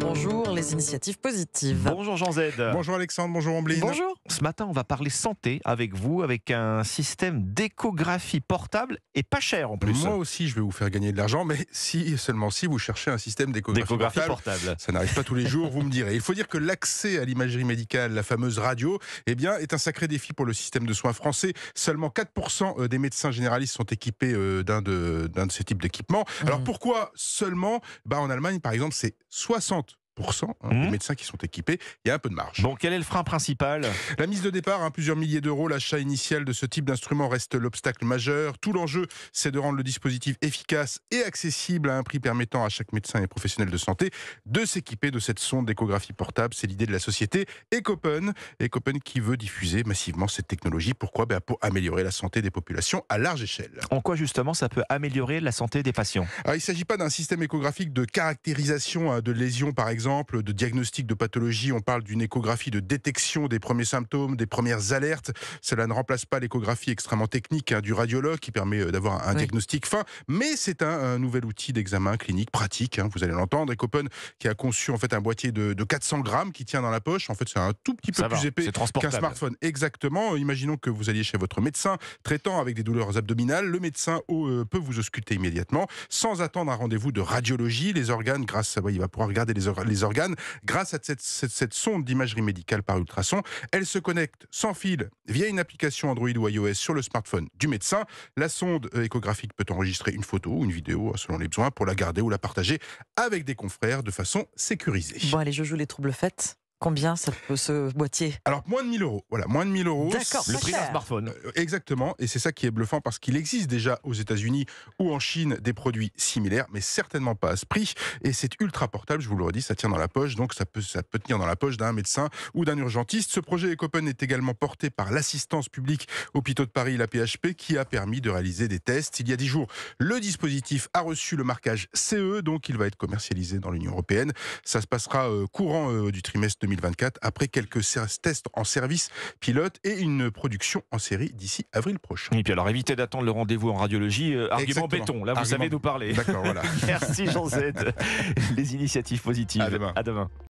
bonjour les initiatives positives. Bonjour Jean Z. Bonjour Alexandre, bonjour Ambline. Bonjour. Ce matin, on va parler santé avec vous, avec un système d'échographie portable et pas cher en plus. Moi aussi, je vais vous faire gagner de l'argent, mais si seulement si vous cherchez un système d'échographie portable, Ça n'arrive pas tous les jours, vous me direz. Il faut dire que l'accès à l'imagerie médicale, la fameuse radio, eh bien, est un sacré défi pour le système de soins français. Seulement 4% euh, des médecins généralistes sont équipés euh, d'un de, de, ces types d'équipements. Alors mmh. pourquoi seulement bah, En Allemagne, par exemple, c'est 60 hein, des mhm. médecins qui sont équipés, il y a un peu de marge. Bon, quel est le frein principal La mise de départ, hein, plusieurs milliers d'euros, l'achat initial de ce type d'instrument reste l'obstacle majeur. Tout l'enjeu, c'est de rendre le dispositif efficace et accessible à un prix permettant à chaque médecin et professionnel de santé de s'équiper de cette sonde d'échographie portable. C'est l'idée de la société Ecopen, Ecopen qui veut diffuser massivement cette technologie. Pourquoi ben Pour améliorer la santé des populations à large échelle. En quoi justement ça peut améliorer la santé des patients Il ne s'agit pas d'un système échographique de caractérisation hein, de lésions par exemple exemple, de diagnostic de pathologie. On parle d'une échographie de détection des premiers symptômes, des premières alertes. Cela ne remplace pas l'échographie extrêmement technique hein, du radiologue qui permet euh, d'avoir un diagnostic fin, mais c'est un, nouvel outil d'examen clinique pratique. Hein, vous allez l'entendre. Ecopen qui a conçu en fait un boîtier de, 400 grammes qui tient dans la poche. En fait, c'est un tout petit peu plus épais qu'un smartphone. Exactement. Imaginons que vous alliez chez votre médecin traitant avec des douleurs abdominales. Le médecin euh, peut vous ausculter immédiatement sans attendre un rendez-vous de radiologie. Les organes, grâce à il va pouvoir regarder les, organes les organes grâce à cette, sonde d'imagerie médicale par ultrasons. Elle se connecte sans fil via une application Android ou iOS sur le smartphone du médecin. La sonde euh, échographique peut enregistrer une photo ou une vidéo hein, selon les besoins pour la garder ou la partager avec des confrères de façon sécurisée. Bon allez, je joue les troubles faites. Combien ça peut ce boîtier Alors moins de 1000 euros. Voilà, moins de 1000 euros. D'accord, le prix d'un smartphone. Euh, euh, exactement, et c'est ça qui est bluffant parce qu'il existe déjà aux États-Unis ou en Chine des produits similaires, mais certainement pas à ce prix. Et c'est ultra portable, je vous le redis, ça tient dans la poche, donc ça peut, ça peut tenir dans la poche d'un médecin ou d'un urgentiste. Ce projet EcoPen est également porté par l'assistance publique Hôpitaux de Paris, la PHP, qui a permis de réaliser des tests. Il y a 10 jours, le dispositif a reçu le marquage CE, donc il va être commercialisé dans l'Union européenne. Ça se passera euh, courant du trimestre 2024 après quelques tests en service pilote et une production en série d'ici avril prochain. Et puis alors évitez d'attendre le rendez-vous en radiologie, euh, argument béton, là vous savez nous parler. D'accord, voilà. Merci Jean Z. Les initiatives positives. À demain.